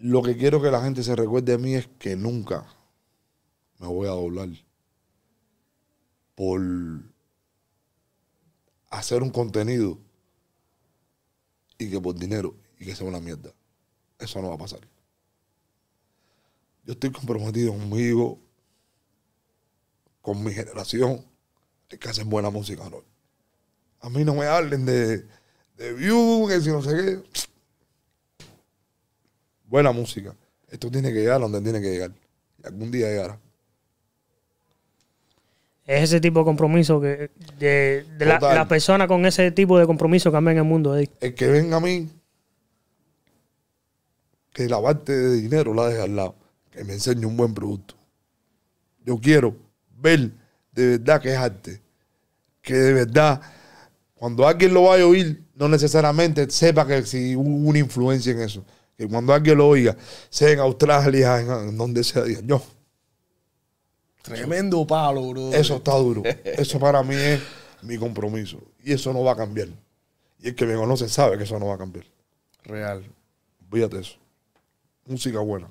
Lo que quiero que la gente se recuerde de mí es que nunca me voy a doblar por hacer un contenido y que por dinero y que sea una mierda. Eso no va a pasar. Yo estoy comprometido conmigo, con mi generación, que hacen buena música, ¿no? A mí no me hablen de, de view, si no sé qué buena música. Esto tiene que llegar a donde tiene que llegar. Y algún día llegará. Es ese tipo de compromiso que de, la, persona con ese tipo de compromiso en el mundo. El que venga a mí, que la parte de dinero la deja al lado, que me enseñe un buen producto. Yo quiero ver de verdad que es arte. Que de verdad, cuando alguien lo vaya a oír, no necesariamente sepa que si hubo una influencia en eso que cuando alguien lo oiga, sea en Australia, en donde sea, diga, yo. Tremendo palo, bro. Eso está duro. Eso para mí es mi compromiso. Y eso no va a cambiar. Y el que me conoce sabe que eso no va a cambiar. Real. Fíjate eso. Música buena.